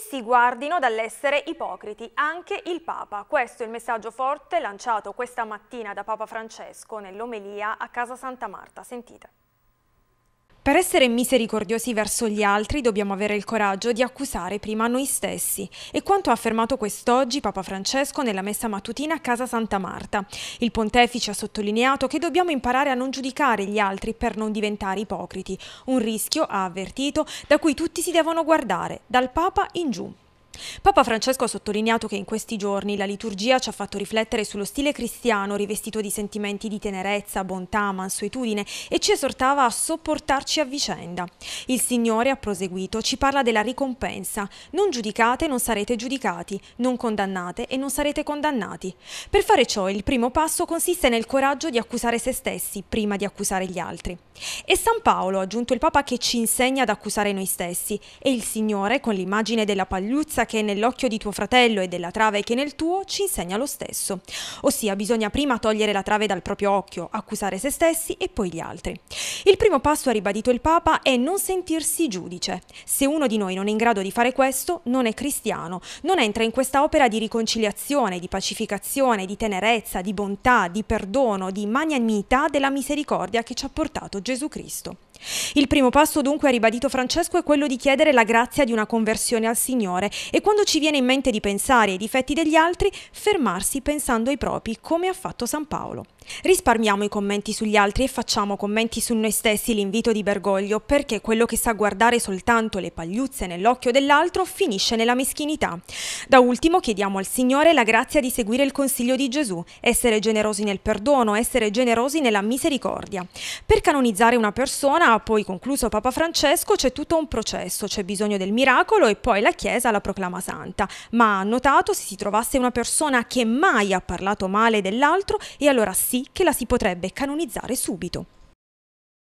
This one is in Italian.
si guardino dall'essere ipocriti, anche il Papa. Questo è il messaggio forte lanciato questa mattina da Papa Francesco nell'omelia a Casa Santa Marta. Sentite. Per essere misericordiosi verso gli altri dobbiamo avere il coraggio di accusare prima noi stessi. E quanto ha affermato quest'oggi Papa Francesco nella messa mattutina a Casa Santa Marta. Il pontefice ha sottolineato che dobbiamo imparare a non giudicare gli altri per non diventare ipocriti. Un rischio, ha avvertito, da cui tutti si devono guardare, dal Papa in giù. Papa Francesco ha sottolineato che in questi giorni la liturgia ci ha fatto riflettere sullo stile cristiano rivestito di sentimenti di tenerezza, bontà, mansuetudine e ci esortava a sopportarci a vicenda. Il Signore, ha proseguito, ci parla della ricompensa. Non giudicate, non sarete giudicati, non condannate e non sarete condannati. Per fare ciò il primo passo consiste nel coraggio di accusare se stessi prima di accusare gli altri. E San Paolo, ha aggiunto il Papa, che ci insegna ad accusare noi stessi e il Signore, con l'immagine della pagliuzza che è nell'occhio di tuo fratello e della trave che è nel tuo ci insegna lo stesso. Ossia bisogna prima togliere la trave dal proprio occhio, accusare se stessi e poi gli altri. Il primo passo, ha ribadito il Papa, è non sentirsi giudice. Se uno di noi non è in grado di fare questo, non è cristiano, non entra in questa opera di riconciliazione, di pacificazione, di tenerezza, di bontà, di perdono, di magnanimità della misericordia che ci ha portato Gesù Cristo. Il primo passo dunque, ha ribadito Francesco, è quello di chiedere la grazia di una conversione al Signore e quando ci viene in mente di pensare ai difetti degli altri, fermarsi pensando ai propri, come ha fatto San Paolo. Risparmiamo i commenti sugli altri e facciamo commenti su noi stessi l'invito di Bergoglio, perché quello che sa guardare soltanto le pagliuzze nell'occhio dell'altro finisce nella meschinità. Da ultimo chiediamo al Signore la grazia di seguire il consiglio di Gesù, essere generosi nel perdono, essere generosi nella misericordia. Per canonizzare una persona, poi concluso Papa Francesco, c'è tutto un processo, c'è bisogno del miracolo e poi la Chiesa la proclama santa. Ma ha notato se si trovasse una persona che mai ha parlato male dell'altro e allora sì che la si potrebbe canonizzare subito.